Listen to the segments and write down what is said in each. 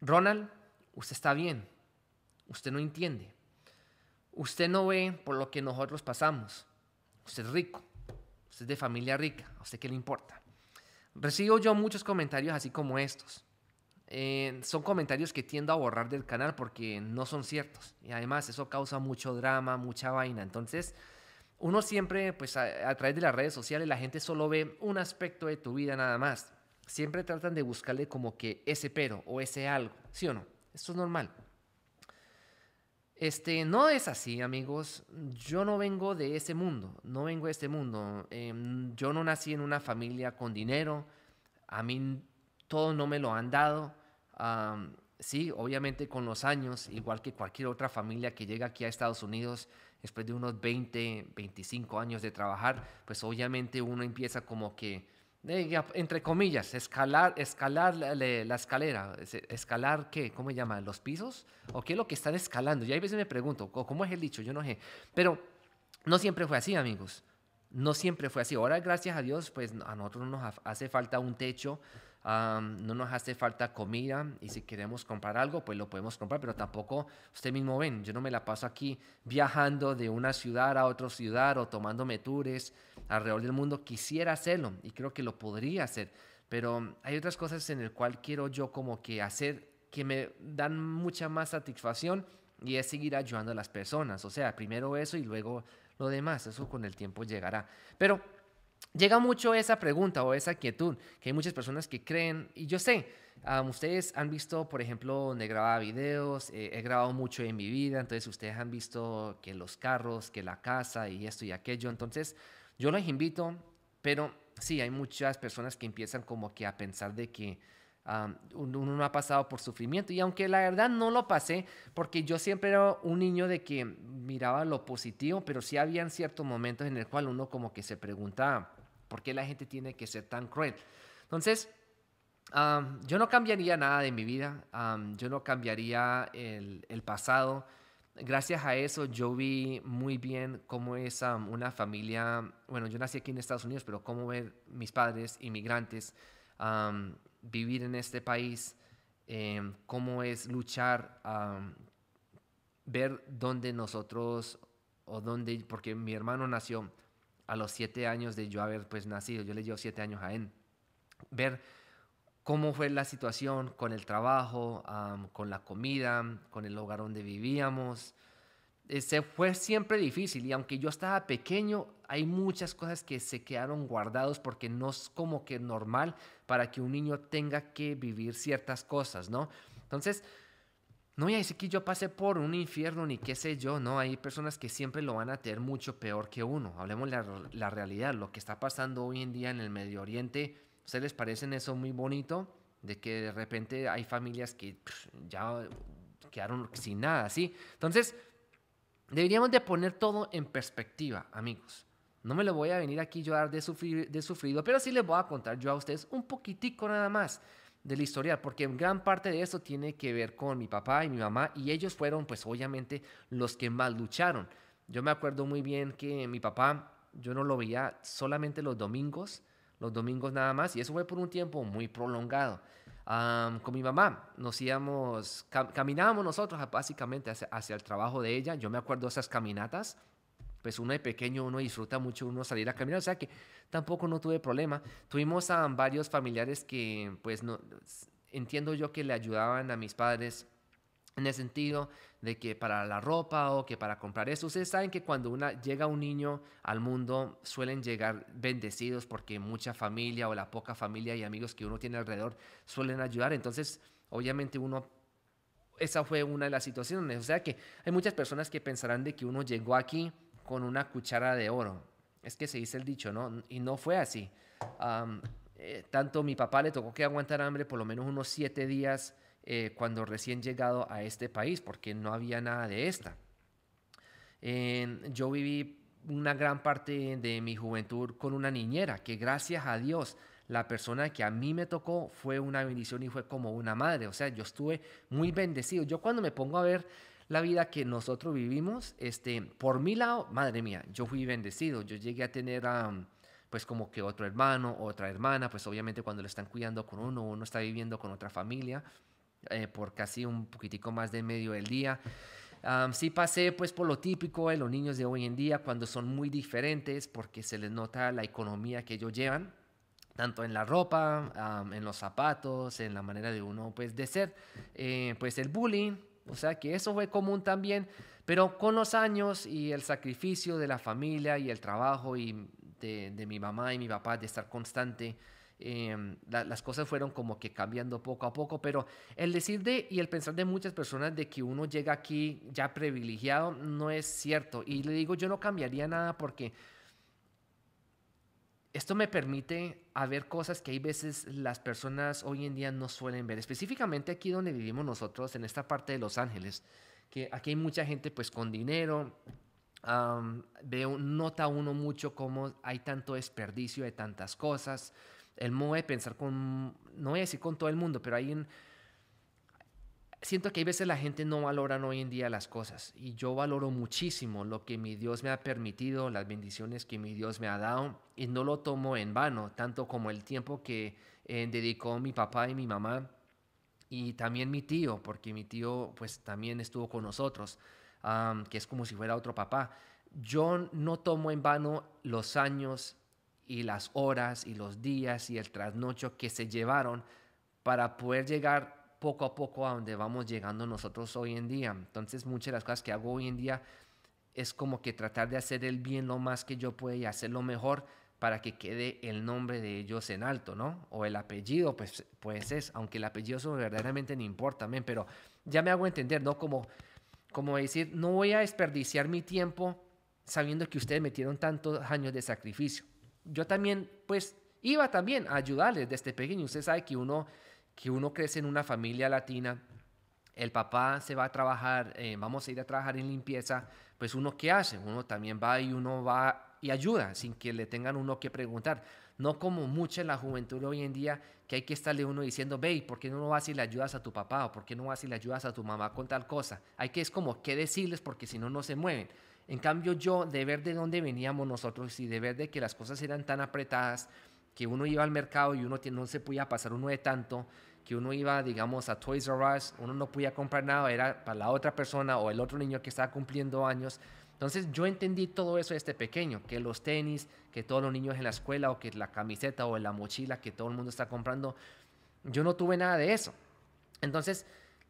Ronald, usted está bien, usted no entiende, usted no ve por lo que nosotros pasamos, usted es rico, usted es de familia rica, a usted qué le importa. Recibo yo muchos comentarios así como estos. Eh, son comentarios que tiendo a borrar del canal porque no son ciertos. Y además eso causa mucho drama, mucha vaina. Entonces, uno siempre, pues a, través de las redes sociales, la gente solo ve un aspecto de tu vida nada más siempre tratan de buscarle como que ese pero o ese algo, ¿sí o no? Esto es normal. Este, no es así, amigos. Yo no vengo de ese mundo, no vengo de ese mundo. Em, yo no nací en una familia con dinero, a mí todo no me lo han dado. sí, obviamente con los años, igual que cualquier otra familia que llega aquí a Estados Unidos, después de unos 20, 25 años de trabajar, pues obviamente uno empieza como que entre comillas, escalar, escalar la, escalera, escalar qué, ¿cómo se llama? ¿Los pisos? ¿O qué es lo que están escalando? Y a veces me pregunto, ¿cómo es el dicho? Yo no sé. Pero no siempre fue así, amigos. No siempre fue así. Ahora, gracias a Dios, pues a nosotros nos hace falta un techo, no nos hace falta comida y si queremos comprar algo, pues lo podemos comprar, pero tampoco usted mismo ven, yo no me la paso aquí viajando de una ciudad a otra ciudad o tomándome tours alrededor del mundo. Quisiera hacerlo y creo que lo podría hacer, pero hay otras cosas en el cual quiero yo como que hacer que me dan mucha más satisfacción y es seguir ayudando a las personas. O sea, primero eso y luego lo demás, eso con el tiempo llegará. Pero llega mucho esa pregunta o esa quietud que hay muchas personas que creen, y yo sé, ustedes han visto, por ejemplo, donde grababa videos, eh, he grabado mucho en mi vida, entonces ustedes han visto que los carros, que la casa y esto y aquello, entonces yo los invito, pero sí, hay muchas personas que empiezan como que a pensar de que... uno no ha pasado por sufrimiento. Y aunque la verdad no lo pasé, porque yo siempre era un niño de que miraba lo positivo, pero sí habían ciertos momentos en el cual uno como que se preguntaba, ¿Por qué la gente tiene que ser tan cruel? Entonces, yo no cambiaría nada de mi vida, yo no cambiaría el, pasado. Gracias a eso yo vi muy bien cómo es una familia, bueno, yo nací aquí en Estados Unidos, pero cómo ver mis padres, inmigrantes, vivir en este país, em, cómo es luchar, ver dónde nosotros o dónde, porque mi hermano nació a los siete años de yo haber pues nacido, yo le llevo siete años a él, ver cómo fue la situación con el trabajo, con la comida, con el hogar donde vivíamos. ese eh, fue siempre difícil y aunque yo estaba pequeño, hay muchas cosas que se quedaron guardados porque no es como que normal para que un niño tenga que vivir ciertas cosas, ¿no? Entonces, no voy a decir que yo pasé por un infierno ni qué sé yo, no, hay personas que siempre lo van a tener mucho peor que uno. Hablemos la, la realidad, lo que está pasando hoy en día en el Medio Oriente, ¿se les parece eso muy bonito? De que de repente hay familias que ya quedaron sin nada, ¿sí? Entonces, deberíamos de poner todo en perspectiva, amigos. No me lo voy a venir aquí yo a dar de, de sufrido, pero sí les voy a contar yo a ustedes un poquitico nada más del historial, porque gran parte de eso tiene que ver con mi papá y mi mamá, y ellos fueron, pues obviamente, los que más lucharon. Yo me acuerdo muy bien que mi papá, yo no lo veía solamente los domingos, los domingos nada más, y eso fue por un tiempo muy prolongado. con mi mamá nos íbamos, caminábamos nosotros básicamente hacia, hacia el trabajo de ella, yo me acuerdo esas caminatas, pues uno de pequeño, uno disfruta mucho, uno salir a caminar, o sea que tampoco no tuve problema. Tuvimos a varios familiares que, pues, no, entiendo yo que le ayudaban a mis padres en el sentido de que para la ropa o que para comprar eso. Ustedes saben que cuando uno llega un niño al mundo suelen llegar bendecidos porque mucha familia o la poca familia y amigos que uno tiene alrededor suelen ayudar. Entonces, obviamente uno, esa fue una de las situaciones. O sea que hay muchas personas que pensarán de que uno llegó aquí con una cuchara de oro. Es que se dice el dicho, ¿no? Y no fue así. Eh, tanto mi papá le tocó que aguantar hambre por lo menos unos siete días eh, cuando recién llegado a este país, porque no había nada de esta. yo viví una gran parte de mi juventud con una niñera, que gracias a Dios, la persona que a mí me tocó fue una bendición y fue como una madre. O sea, yo estuve muy bendecido. Yo cuando me pongo a ver la vida que nosotros vivimos, este, por mi lado, madre mía, yo fui bendecido, yo llegué a tener pues como que otro hermano, otra hermana, pues obviamente cuando lo están cuidando con uno, uno está viviendo con otra familia eh, por casi un poquitico más de medio del día. sí pasé pues por lo típico de los niños de hoy en día cuando son muy diferentes porque se les nota la economía que ellos llevan, tanto en la ropa, en los zapatos, en la manera de uno pues de ser. Eh, pues el bullying, o sea que eso fue común también, pero con los años y el sacrificio de la familia y el trabajo y de, mi mamá y mi papá de estar constante, em, las cosas fueron como que cambiando poco a poco, pero el decir de y el pensar de muchas personas de que uno llega aquí ya privilegiado no es cierto. Y le digo, yo no cambiaría nada porque esto me permite a ver cosas que hay veces las personas hoy en día no suelen ver, específicamente aquí donde vivimos nosotros, en esta parte de Los Ángeles, que aquí hay mucha gente pues con dinero, veo, nota uno mucho cómo hay tanto desperdicio de tantas cosas, el modo de pensar con, no voy a decir con todo el mundo, pero hay un siento que hay veces la gente no valoran hoy en día las cosas y yo valoro muchísimo lo que mi Dios me ha permitido, las bendiciones que mi Dios me ha dado y no lo tomo en vano, tanto como el tiempo que eh, dedicó mi papá y mi mamá y también mi tío, porque mi tío pues también estuvo con nosotros, que es como si fuera otro papá. Yo no tomo en vano los años y las horas y los días y el trasnocho que se llevaron para poder llegar poco a poco a donde vamos llegando nosotros hoy en día. Entonces muchas de las cosas que hago hoy en día es como que tratar de hacer el bien lo más que yo pueda y hacer lo mejor para que quede el nombre de ellos en alto, ¿no? O el apellido, pues, pues es, aunque el apellido eso verdaderamente no importa, man, pero ya me hago entender, ¿no? Como, como decir, no voy a desperdiciar mi tiempo sabiendo que ustedes metieron tantos años de sacrificio. Yo también, pues, iba también a ayudarles desde pequeño. Usted sabe que uno que uno crece en una familia latina, el papá se va a trabajar, eh, vamos a ir a trabajar en limpieza, pues uno qué hace, uno también va y uno va y ayuda sin que le tengan uno que preguntar. No como mucha en la juventud hoy en día que hay que estarle uno diciendo, ve, ¿por qué no vas y le ayudas a tu papá o por qué no vas y le ayudas a tu mamá con tal cosa? Hay que es como qué decirles porque si no, no se mueven. En cambio yo, de ver de dónde veníamos nosotros y de ver de que las cosas eran tan apretadas, que uno iba al mercado y uno no se podía pasar uno de tanto, que uno iba, digamos, a Toys R Us, uno no podía comprar nada, era para la otra persona o el otro niño que estaba cumpliendo años. Entonces yo entendí todo eso este pequeño, que los tenis, que todos los niños en la escuela o que la camiseta o la mochila que todo el mundo está comprando, yo no tuve nada de eso. Entonces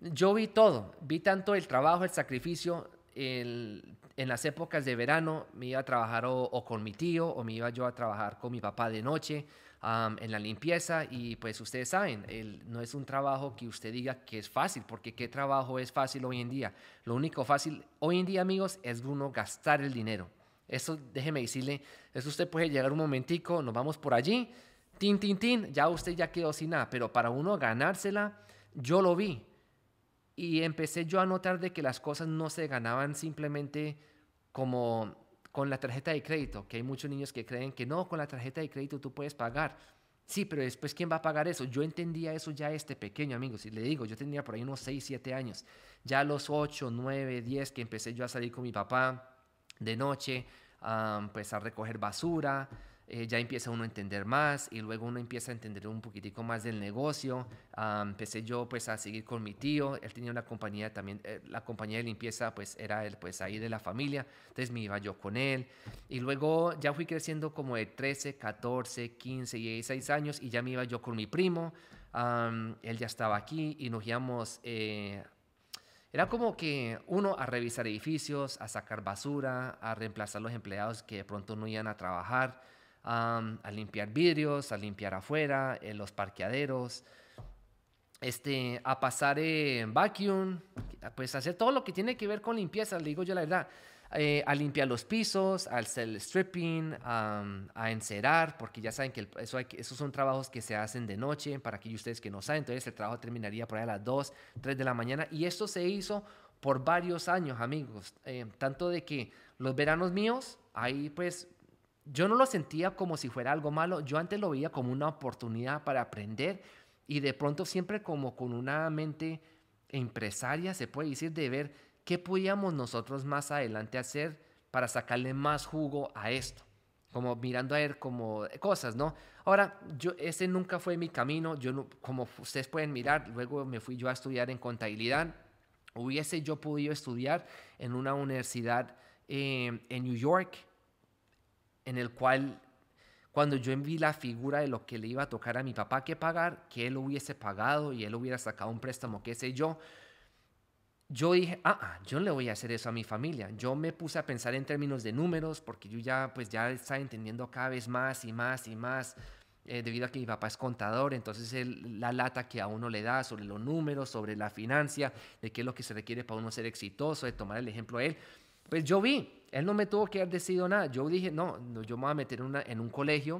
yo vi todo, vi tanto el trabajo, el sacrificio, en las épocas de verano me iba a trabajar o, con mi tío o me iba yo a trabajar con mi papá de noche en la limpieza y pues ustedes saben, el, no es un trabajo que usted diga que es fácil, porque ¿qué trabajo es fácil hoy en día? Lo único fácil hoy en día, amigos, es uno gastar el dinero. Eso, déjeme decirle, eso usted puede llegar un momentico, nos vamos por allí, tin, tin, tin, ya usted ya quedó sin nada, pero para uno ganársela, yo lo vi. Y empecé yo a notar de que las cosas no se ganaban simplemente como con la tarjeta de crédito, que hay muchos niños que creen que no, con la tarjeta de crédito tú puedes pagar. Sí, pero después, ¿quién va a pagar eso? Yo entendía eso ya este pequeño, amigo, si le digo, yo tenía por ahí unos 6, 7 años. Ya los 8, 9, 10 que empecé yo a salir con mi papá de noche, a pues a recoger basura, eh, ya empieza uno a entender más y luego uno empieza a entender un poquitico más del negocio. Ah, empecé yo pues a seguir con mi tío, él tenía una compañía también, eh, la compañía de limpieza pues era él pues ahí de la familia, entonces me iba yo con él y luego ya fui creciendo como de 13, 14, 15, 16 años y ya me iba yo con mi primo, ah, él ya estaba aquí y nos íbamos... Eh, era como que uno a revisar edificios, a sacar basura, a reemplazar los empleados que de pronto no iban a trabajar a limpiar vidrios, a limpiar afuera, en los parqueaderos, este, a pasar vacuum, pues hacer todo lo que tiene que ver con limpieza, le digo yo la verdad. Eh, a limpiar los pisos, al stripping, a encerar, porque ya saben que eso hay, esos son trabajos que se hacen de noche, para aquellos ustedes que no saben, entonces el trabajo terminaría por ahí a las 2, 3 de la mañana, y esto se hizo por varios años, amigos, eh, tanto de que los veranos míos, ahí pues yo no lo sentía como si fuera algo malo, yo antes lo veía como una oportunidad para aprender y de pronto siempre como con una mente empresaria, se puede decir, de ver qué podíamos nosotros más adelante hacer para sacarle más jugo a esto, como mirando a ver como cosas, ¿no? Ahora, yo, ese nunca fue mi camino, yo como ustedes pueden mirar, luego me fui yo a estudiar en contabilidad, hubiese yo podido estudiar en una universidad eh, en New York, en el cual cuando yo vi la figura de lo que le iba a tocar a mi papá que pagar, que él hubiese pagado y él hubiera sacado un préstamo, que sé yo, yo dije, ah, ah, yo le voy a hacer eso a mi familia. Yo me puse a pensar en términos de números porque yo ya, pues ya estaba entendiendo cada vez más y más y más eh, debido a que mi papá es contador, entonces la lata que a uno le da sobre los números, sobre la financia, de qué es lo que se requiere para uno ser exitoso, de tomar el ejemplo de él, pues yo vi él no me tuvo que haber decidido nada. Yo dije, no, yo me voy a meter en, en un colegio,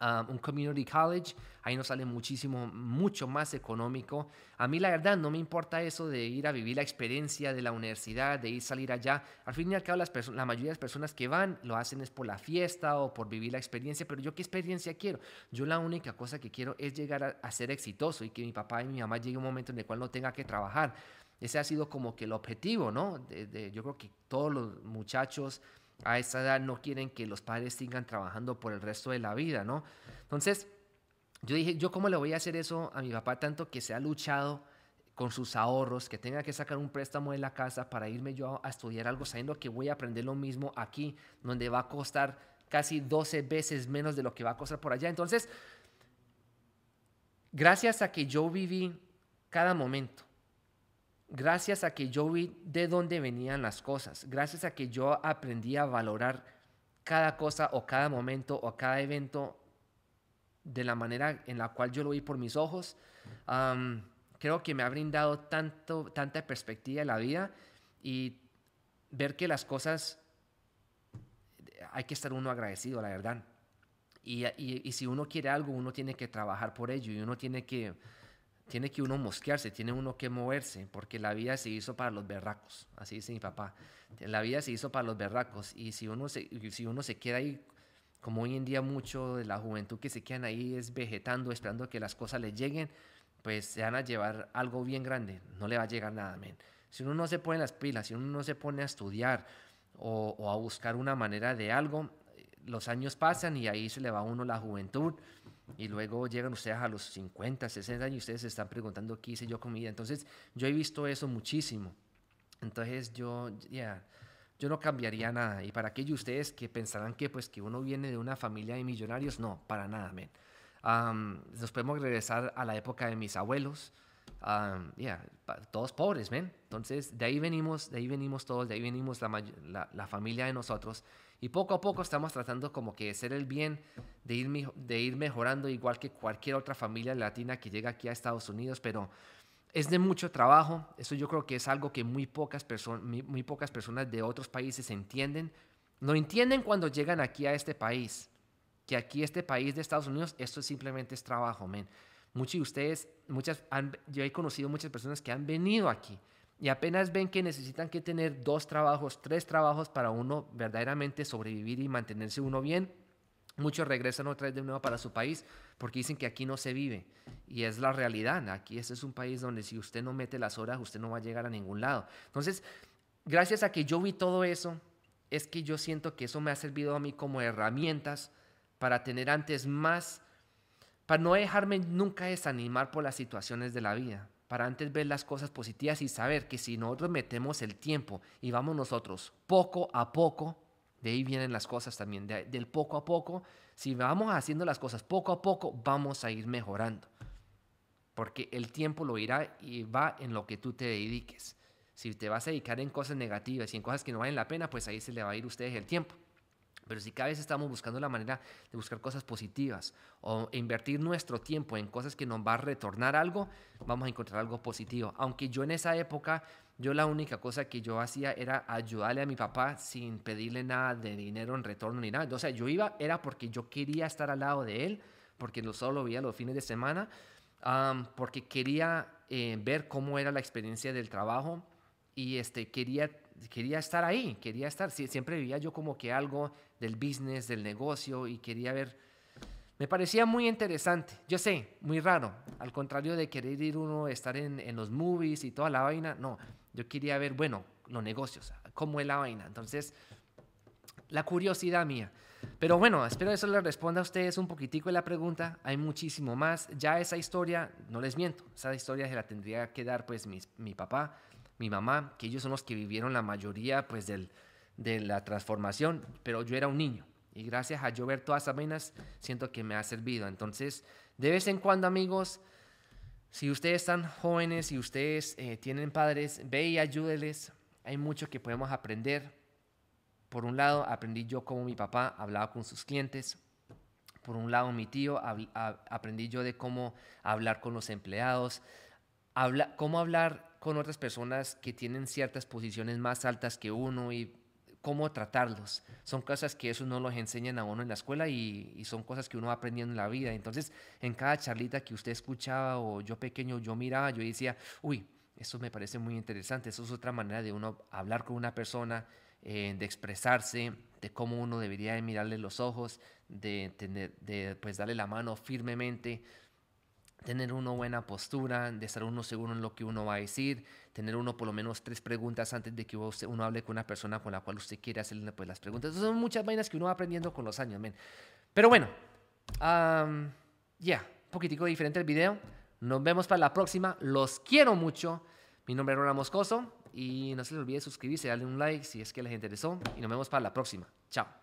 um, un community college. Ahí nos sale muchísimo, mucho más económico. A mí la verdad no me importa eso de ir a vivir la experiencia de la universidad, de ir salir allá. Al fin y al cabo, las la mayoría de las personas que van lo hacen es por la fiesta o por vivir la experiencia. Pero yo qué experiencia quiero? Yo la única cosa que quiero es llegar a, ser exitoso y que mi papá y mi mamá llegue a un momento en el cual no tenga que trabajar ese ha sido como que el objetivo, ¿no? yo creo que todos los muchachos a esa edad no quieren que los padres sigan trabajando por el resto de la vida, ¿no? Entonces, yo dije, ¿yo cómo le voy a hacer eso a mi papá tanto que se ha luchado con sus ahorros, que tenga que sacar un préstamo de la casa para irme yo a estudiar algo sabiendo que voy a aprender lo mismo aquí, donde va a costar casi 12 veces menos de lo que va a costar por allá? Entonces, gracias a que yo viví cada momento, gracias a que yo vi de dónde venían las cosas, gracias a que yo aprendí a valorar cada cosa o cada momento o cada evento de la manera en la cual yo lo vi por mis ojos, creo que me ha brindado tanto, tanta perspectiva en la vida y ver que las cosas hay que estar uno agradecido, la verdad. y si uno quiere algo, uno tiene que trabajar por ello y uno tiene que tiene que uno mosquearse, tiene uno que moverse, porque la vida se hizo para los berracos, así dice mi papá. La vida se hizo para los berracos y si uno se, si uno se queda ahí, como hoy en día mucho de la juventud que se quedan ahí es vegetando, esperando que las cosas le lleguen, pues se van a llevar algo bien grande, no le va a llegar nada, men. Si uno no se pone las pilas, si uno no se pone a estudiar o, o a buscar una manera de algo, los años pasan y ahí se le va a uno la juventud y luego llegan ustedes a los 50, 60 años y ustedes se están preguntando qué hice yo con mi vida. Entonces, yo he visto eso muchísimo. Entonces, yo, ya, yo no cambiaría nada. Y para aquellos ustedes que pensarán que, pues, que uno viene de una familia de millonarios, no, para nada, men. nos podemos regresar a la época de mis abuelos, Um, todos pobres, ¿ven? Entonces, de ahí venimos, de ahí venimos todos, de ahí venimos la, familia de nosotros. Y poco a poco estamos tratando como que de ser el bien, de ir, de ir mejorando, igual que cualquier otra familia latina que llega aquí a Estados Unidos, pero es de mucho trabajo. Eso yo creo que es algo que muy pocas, personas muy, pocas personas de otros países entienden. No entienden cuando llegan aquí a este país, que aquí este país de Estados Unidos, esto simplemente es trabajo, men. Muchos de ustedes, muchas yo he conocido muchas personas que han venido aquí y apenas ven que necesitan que tener dos trabajos, tres trabajos para uno verdaderamente sobrevivir y mantenerse uno bien. Muchos regresan otra vez de nuevo para su país porque dicen que aquí no se vive. Y es la realidad. Aquí este es un país donde si usted no mete las horas, usted no va a llegar a ningún lado. Entonces, gracias a que yo vi todo eso, es que yo siento que eso me ha servido a mí como herramientas para tener antes más para no dejarme nunca desanimar por las situaciones de la vida, para antes ver las cosas positivas y saber que si nosotros metemos el tiempo y vamos nosotros poco a poco, de ahí vienen las cosas también, del poco a poco, si vamos haciendo las cosas poco a poco, vamos a ir mejorando, porque el tiempo lo irá y va en lo que tú te dediques. Si te vas a dedicar en cosas negativas y en cosas que no valen la pena, pues ahí se le va a ir a ustedes el tiempo. Pero si cada vez estamos buscando la manera de buscar cosas positivas o invertir nuestro tiempo en cosas que nos va a retornar algo, vamos a encontrar algo positivo. Aunque yo en esa época, yo la única cosa que yo hacía era ayudarle a mi papá sin pedirle nada de dinero en retorno ni nada. O yo iba, era porque yo quería estar al lado de él, porque no solo lo veía los fines de semana, porque quería eh, ver cómo era la experiencia del trabajo y este, quería quería estar ahí, quería estar, siempre vivía yo como que algo del business, del negocio y quería ver, me parecía muy interesante, yo sé, muy raro, al contrario de querer ir uno, estar en, los movies y toda la vaina, no, yo quería ver, bueno, los negocios, cómo es la vaina, entonces, la curiosidad mía. Pero bueno, espero eso le responda a ustedes un poquitico de la pregunta. Hay muchísimo más. Ya esa historia, no les miento, esa historia se la tendría que dar pues mi, mi papá, mi mamá, que ellos son los que vivieron la mayoría pues del, de la transformación, pero yo era un niño. Y gracias a yo ver todas las venas siento que me ha servido. Entonces, de vez en cuando, amigos, si ustedes están jóvenes, si ustedes eh, tienen padres, ve y ayúdeles. Hay mucho que podemos aprender. Por un lado, aprendí yo cómo mi papá hablaba con sus clientes. Por un lado, mi tío, aprendí yo de cómo hablar con los empleados, habla, cómo hablar con otras personas que tienen ciertas posiciones más altas que uno y cómo tratarlos. Son cosas que eso no los enseñan a uno en la escuela y, son cosas que uno va aprendiendo en la vida. Entonces, en cada charlita que usted escuchaba o yo pequeño, yo miraba, yo decía, uy, eso me parece muy interesante, eso es otra manera de uno hablar con una persona, eh, de expresarse, de cómo uno debería de mirarle los ojos, de, de pues, darle la mano firmemente tener una buena postura, de estar uno seguro en lo que uno va a decir, tener uno por lo menos tres preguntas antes de que uno hable con una persona con la cual usted quiere hacerle pues, las preguntas. son muchas vainas que uno va aprendiendo con los años, Pero bueno, ya, un poquitico diferente el video. Nos vemos para la próxima. Los quiero mucho. Mi nombre es Ronald Moscoso y no se les olvide suscribirse, darle un like si es que les interesó y nos vemos para la próxima. Chao.